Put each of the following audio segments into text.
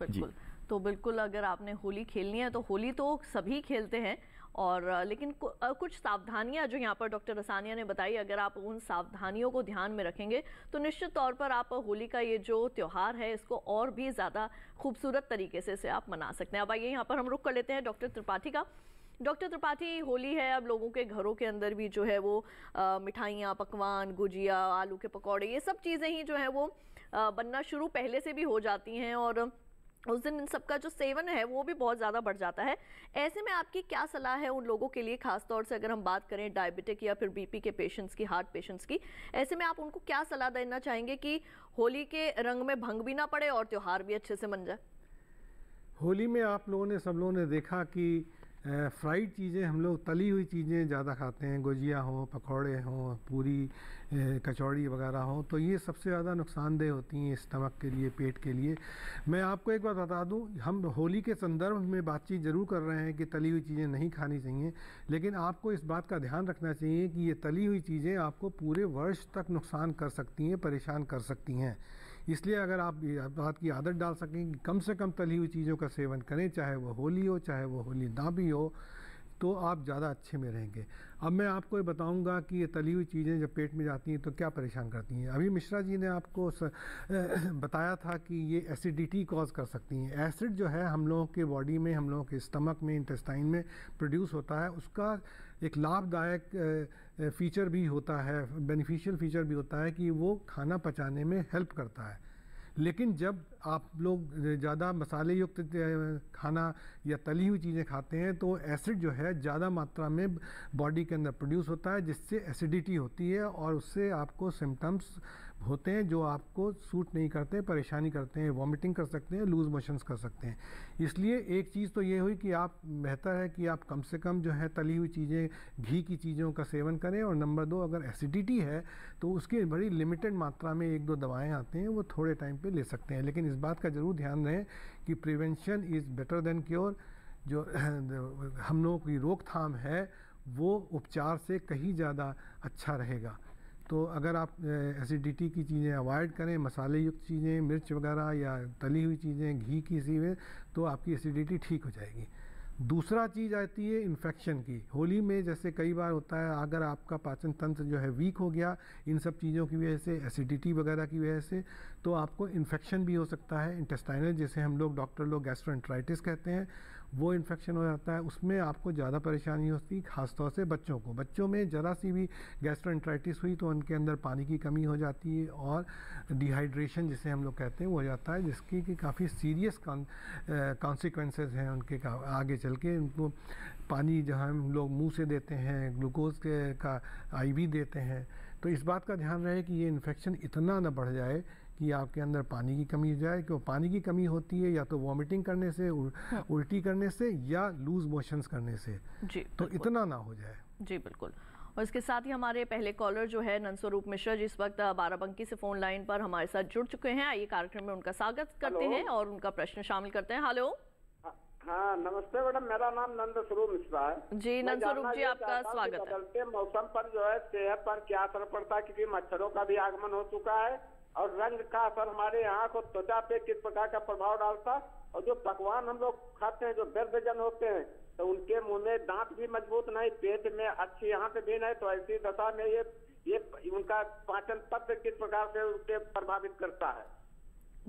बिल्कुल तो बिल्कुल अगर आपने होली खेलनी है तो होली तो सभी खेलते हैं और लेकिन कुछ सावधानियां जो यहाँ पर डॉक्टर रसानिया ने बताई अगर आप उन सावधानियों को ध्यान में रखेंगे तो निश्चित तौर पर आप होली का ये जो त्यौहार है इसको और भी ज़्यादा खूबसूरत तरीके से इसे आप मना सकते हैं अब आइए यहाँ पर हम रुक कर लेते हैं डॉक्टर त्रिपाठी का डॉक्टर त्रिपाठी होली है अब लोगों के घरों के अंदर भी जो है वो मिठाइयाँ पकवान गुजिया आलू के पकौड़े ये सब चीज़ें ही जो है वो आ, बनना शुरू पहले से भी हो जाती हैं और उस दिन इन सबका जो सेवन है वो भी बहुत ज़्यादा बढ़ जाता है ऐसे में आपकी क्या सलाह है उन लोगों के लिए खासतौर से अगर हम बात करें डायबिटिक या फिर बीपी के पेशेंट्स की हार्ट पेशेंट्स की ऐसे में आप उनको क्या सलाह देना चाहेंगे कि होली के रंग में भंग भी ना पड़े और त्यौहार भी अच्छे से मन जाए होली में आप लोगों ने सब लोगों ने देखा कि फ्राइड चीज़ें हम लोग तली हुई चीज़ें ज़्यादा खाते हैं गुजिया हो पकौड़े हों पूरी कचौड़ी वगैरह हो तो ये सबसे ज़्यादा नुकसानदेह होती हैं स्टमक के लिए पेट के लिए मैं आपको एक बात बता दूँ हम होली के संदर्भ में बातचीत ज़रूर कर रहे हैं कि तली हुई चीज़ें नहीं खानी चाहिए लेकिन आपको इस बात का ध्यान रखना चाहिए कि ये तली हुई चीज़ें आपको पूरे वर्ष तक नुकसान कर सकती हैं परेशान कर सकती हैं इसलिए अगर आप बात की आदत डाल सकें कि कम से कम तली हुई चीज़ों का सेवन करें चाहे वो होली हो चाहे वो होली ना भी हो तो आप ज़्यादा अच्छे में रहेंगे अब मैं आपको ये बताऊंगा कि ये तली हुई चीज़ें जब पेट में जाती हैं तो क्या परेशान करती हैं अभी मिश्रा जी ने आपको स, बताया था कि ये एसिडिटी कॉज कर सकती हैं एसिड जो है हम लोगों के बॉडी में हम लोगों के स्टमक में इंटेस्टाइन में प्रोड्यूस होता है उसका एक लाभदायक फ़ीचर भी होता है बेनिफिशियल फ़ीचर भी होता है कि वो खाना पचाने में हेल्प करता है लेकिन जब आप लोग ज़्यादा मसाले युक्त खाना या तली हुई चीज़ें खाते हैं तो एसिड जो है ज़्यादा मात्रा में बॉडी के अंदर प्रोड्यूस होता है जिससे एसिडिटी होती है और उससे आपको सिम्टम्स होते हैं जो आपको सूट नहीं करते परेशानी करते हैं वॉमिटिंग कर सकते हैं लूज़ मोशंस कर सकते हैं इसलिए एक चीज़ तो ये हुई कि आप बेहतर है कि आप कम से कम जो है तली हुई चीज़ें घी की चीज़ों का सेवन करें और नंबर दो अगर एसिडिटी है तो उसकी बड़ी लिमिटेड मात्रा में एक दो दवाएँ आते हैं वो थोड़े टाइम पे ले सकते हैं लेकिन इस बात का ज़रूर ध्यान रहे कि prevention is better than cure जो हम लोगों की रोकथाम है वो उपचार से कहीं ज़्यादा अच्छा रहेगा तो अगर आप एसिडिटी की चीज़ें अवॉइड करें मसाले युक्त चीज़ें मिर्च वगैरह या तली हुई चीज़ें घी की चीज़ें तो आपकी एसिडिटी ठीक हो जाएगी दूसरा चीज़ आती है इन्फेक्शन की होली में जैसे कई बार होता है अगर आपका पाचन तंत्र जो है वीक हो गया इन सब चीज़ों की वजह से एसिडिटी वगैरह की वजह से तो आपको इन्फेक्शन भी हो सकता है इंटेस्टाइनल जैसे हम लोग डॉक्टर लोग गैस्ट्रोएंट्राइटिस कहते हैं वो इन्फेक्शन हो जाता है उसमें आपको ज़्यादा परेशानी होती खासतौर से बच्चों को बच्चों में ज़रा सी भी गैस्ट्रोइंट्राइटिस हुई तो उनके अंदर पानी की कमी हो जाती है और डिहाइड्रेशन जिसे हम लोग कहते हैं वो हो जाता है जिसकी कि काफ़ी सीरियस कॉन्सिक्वेंसेज हैं उनके का, आगे चल के उनको पानी जहाँ हम लोग मुँह से देते हैं ग्लूकोज के का आई देते हैं तो इस बात का ध्यान रहे कि ये इन्फेक्शन इतना ना बढ़ जाए कि आपके अंदर पानी की कमी हो जाए क्यों पानी की कमी होती है या तो वॉमिटिंग करने से हाँ। उल्टी करने से या लूज मोशन करने से जी तो इतना ना हो जाए जी बिल्कुल और इसके साथ ही हमारे पहले कॉलर जो है नंदस्वरूप मिश्रा जी इस वक्त बाराबंकी से फोन लाइन पर हमारे साथ जुड़ चुके हैं आइए कार्यक्रम में उनका स्वागत करते हैं और उनका प्रश्न शामिल करते हैं हेलो हाँ, हाँ नमस्ते मैडम मेरा नाम नंद स्वरूप मिश्रा है जी नंद स्वरूप जी आपका स्वागत है बदलते मौसम पर जो है सेहत पर क्या असर पड़ता है क्योंकि मच्छरों का भी आगमन हो चुका है और रंग का असर हमारे आँख और त्वचा पे किस प्रकार का प्रभाव डालता और जो पकवान हम लोग खाते हैं जो व्यर्भजन होते हैं तो उनके मुंह में दांत भी मजबूत नहीं पेट में अच्छी आंख भी नहीं तो ऐसी दशा में ये ये उनका पाचन तंत्र किस प्रकार से उनके प्रभावित करता है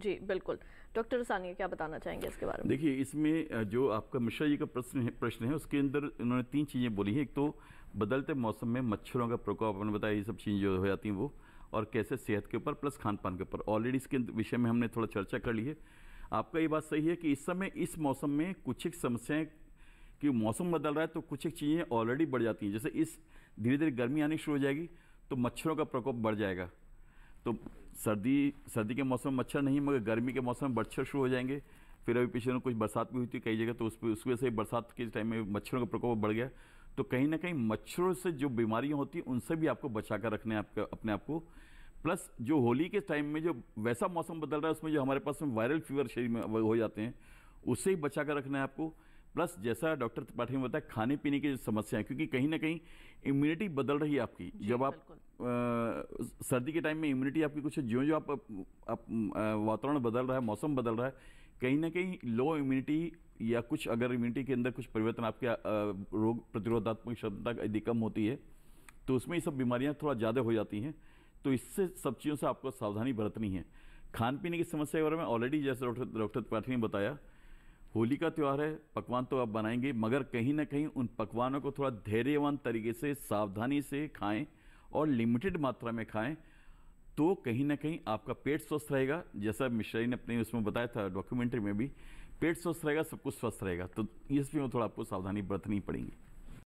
जी बिल्कुल डॉक्टर सानिया क्या बताना चाहेंगे इसके बारे में देखिए इसमें जो आपका मिश्रा जी का प्रश्न है प्रश्न है उसके अंदर इन्होंने तीन चीज़ें बोली हैं एक तो बदलते मौसम में मच्छरों का प्रकोप अपने बताया ये सब चीज़ें जो हो जाती हैं वो और कैसे सेहत के ऊपर प्लस खान पान के ऊपर ऑलरेडी इसके विषय में हमने थोड़ा चर्चा कर ली है आपका ये बात सही है कि इस समय इस मौसम में कुछ एक समस्याएँ कि मौसम बदल रहा है तो कुछ एक चीज़ें ऑलरेडी बढ़ जाती हैं जैसे इस धीरे धीरे गर्मी आनी शुरू हो जाएगी तो मच्छरों का प्रकोप बढ़ जाएगा तो सर्दी सर्दी के मौसम में मच्छर नहीं मगर गर्मी के मौसम में मच्छर शुरू हो जाएंगे फिर अभी पिछले कुछ बरसात भी हुई थी कई जगह तो उस पर उस वजह से बरसात के टाइम में मच्छरों का प्रकोप बढ़ गया तो कहीं ना कहीं मच्छरों से जो बीमारियां होती हैं उनसे भी आपको बचा कर रखने आपके अपने आप को प्लस जो होली के टाइम में जो वैसा मौसम बदल रहा है उसमें जो हमारे पास में वायरल फीवर शरीर में हो जाते हैं उससे ही बचा कर रखना है आपको प्लस जैसा डॉक्टर त्रिपाठी ने बताया खाने पीने की समस्या है क्योंकि कहीं ना कहीं इम्यूनिटी बदल रही है आपकी जब आप आ, सर्दी के टाइम में इम्यूनिटी आपकी कुछ ज्यो जो आप, आप वातावरण बदल रहा है मौसम बदल रहा है कहीं ना कहीं लो इम्यूनिटी या कुछ अगर इम्यूनिटी के अंदर कुछ परिवर्तन आपके रोग प्रतिरोधात्मक क्षमता यदि कम होती है तो उसमें ये सब बीमारियाँ थोड़ा ज़्यादा हो जाती हैं तो इससे सब चीज़ों से आपको सावधानी बरतनी है खान पीने की समस्या के बारे में ऑलरेडी जैसे डॉक्टर डॉक्टर त्रिपाठी ने बताया होली का त्यौहार है पकवान तो आप बनाएंगे मगर कहीं ना कहीं उन पकवानों को थोड़ा धैर्यवान तरीके से सावधानी से खाएं और लिमिटेड मात्रा में खाएं तो कहीं ना कहीं आपका पेट स्वस्थ रहेगा जैसा मिश्रा ने अपने उसमें बताया था डॉक्यूमेंट्री में भी पेट स्वस्थ रहेगा सब कुछ स्वस्थ रहेगा तो इसमें थोड़ा आपको सावधानी बरतनी पड़ेगी